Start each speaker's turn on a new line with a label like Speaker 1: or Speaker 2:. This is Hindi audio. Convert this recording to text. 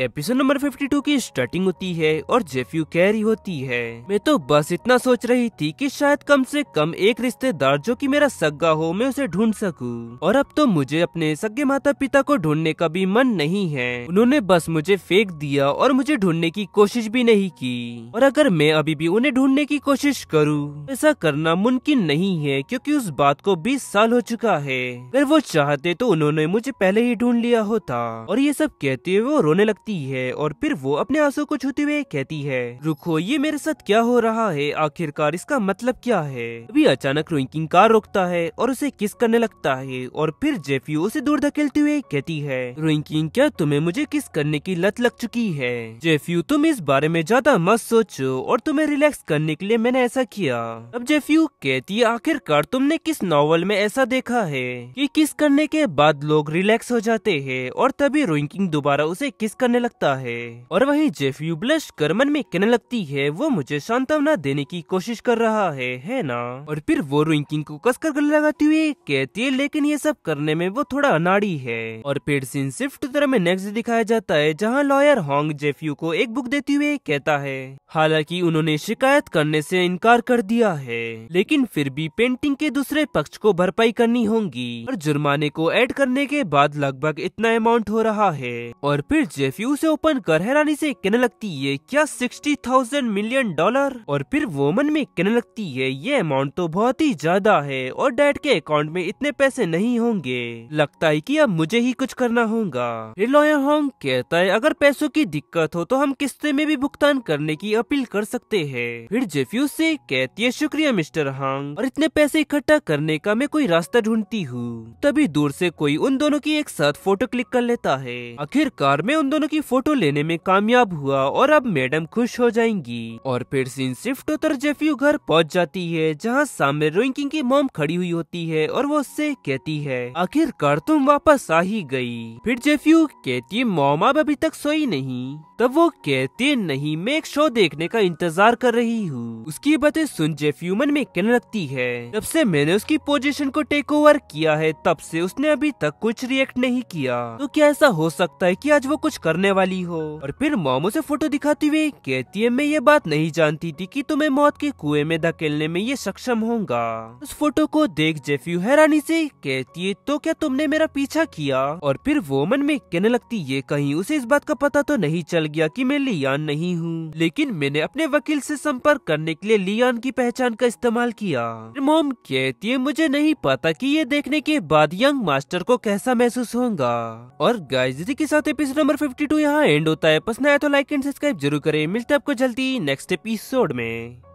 Speaker 1: एपिसोड नंबर 52 की स्टार्टिंग होती है और जेफ्यू कैरी होती है मैं तो बस इतना सोच रही थी कि शायद कम से कम एक रिश्तेदार जो कि मेरा सग्गा हो मैं उसे ढूंढ सकूं और अब तो मुझे अपने सगे माता पिता को ढूंढने का भी मन नहीं है उन्होंने बस मुझे फेंक दिया और मुझे ढूंढने की कोशिश भी नहीं की और अगर मैं अभी भी उन्हें ढूंढने की कोशिश करूँ ऐसा करना मुमकिन नहीं है क्यूँकी उस बात को बीस साल हो चुका है अगर वो चाहते तो उन्होंने मुझे पहले ही ढूंढ लिया होता और ये सब कहते हुए वो रोने लगता देखती है और फिर वो अपने आंसू को छूते हुए कहती है रुको ये मेरे साथ क्या हो रहा है आखिरकार इसका मतलब क्या है अभी अचानक रोइंकिंग कार रोकता है और उसे किस करने लगता है और फिर जेफी उसे दूर धकेलते हुए कहती है रोइंकिंग क्या तुम्हें मुझे किस करने की लत लग चुकी है जेफ्यू तुम इस बारे में ज्यादा मत सोचो और तुम्हें रिलैक्स करने के लिए मैंने ऐसा किया अब जेफ्यू कहती है आखिरकार तुमने किस नॉवल में ऐसा देखा है कि किस करने के बाद लोग रिलैक्स हो जाते हैं और तभी रोइंकिंग दोबारा उसे किस करने करने लगता है और वहीं यू ब्लश करमन में कहने लगती है वो मुझे सांत्वना देने की कोशिश कर रहा है है ना और फिर वो रिंकिंग को कसकर गले लगाती हुई कहती है लेकिन ये सब करने में वो थोड़ा अनाड़ी है और फिर सीन शिफ्ट तरह में नेक्स्ट दिखाया जाता है जहाँ लॉयर हॉन्ग जेफ्यू को एक बुक देते हुए कहता है हालांकि उन्होंने शिकायत करने से इनकार कर दिया है लेकिन फिर भी पेंटिंग के दूसरे पक्ष को भरपाई करनी होगी और जुर्माने को ऐड करने के बाद लगभग इतना अमाउंट हो रहा है और फिर जेफ्यू क्यू उसे ओपन कर हैरानी से कहने लगती है क्या सिक्सटी थाउजेंड मिलियन डॉलर और फिर वोमन में कहने लगती है ये अमाउंट तो बहुत ही ज्यादा है और डैड के अकाउंट में इतने पैसे नहीं होंगे लगता है कि अब मुझे ही कुछ करना होगा लॉयर होंग कहता है अगर पैसों की दिक्कत हो तो हम किस्ते में भी भुगतान करने की अपील कर सकते है फिर जेफ्यू से कहती है शुक्रिया मिस्टर हांग और इतने पैसे इकट्ठा करने का मैं कोई रास्ता ढूंढती हूँ तभी दूर से कोई उन दोनों की एक साथ फोटो क्लिक कर लेता है आखिरकार में उन दोनों की फोटो लेने में कामयाब हुआ और अब मैडम खुश हो जाएंगी और फिर सीन शिफ्ट होकर जेफ्यू घर पहुंच जाती है जहां सामने रोइंकिंग की मोम खड़ी हुई होती है और वो उससे कहती है आखिरकार तुम वापस आ ही गई फिर जेफ्यू कहती है मोम अब अभी तक सोई नहीं तब वो कहती नहीं मैं एक शो देखने का इंतजार कर रही हूँ उसकी बातें सुन जेफ्यू मन में कहने लगती है जब से मैंने उसकी पोजीशन को टेक ओवर किया है तब से उसने अभी तक कुछ रिएक्ट नहीं किया तो क्या ऐसा हो सकता है कि आज वो कुछ करने करने वाली हो और फिर मोमो से फोटो दिखाती हुए कहती है मैं ये बात नहीं जानती थी कि तुम्हें मौत के कुएं में धकेलने में ये सक्षम होगा उस फोटो को देख जेफ्यू हैरानी से कहती है तो क्या तुमने मेरा पीछा किया और फिर वो मन में कहने लगती ये कहीं उसे इस बात का पता तो नहीं चल गया की मैं लियान नहीं हूँ लेकिन मैंने अपने वकील ऐसी संपर्क करने के लिए लियान की पहचान का इस्तेमाल किया मोम कहती है मुझे नहीं पता की ये देखने के बाद यंग मास्टर को कैसा महसूस होगा और गायजरी के साथ एपिसोड नंबर फिफ्टी टू यहाँ एंड होता है पसंद आया तो लाइक एंड सब्सक्राइब जरूर करें मिलते हैं आपको जल्दी नेक्स्ट एपिसोड में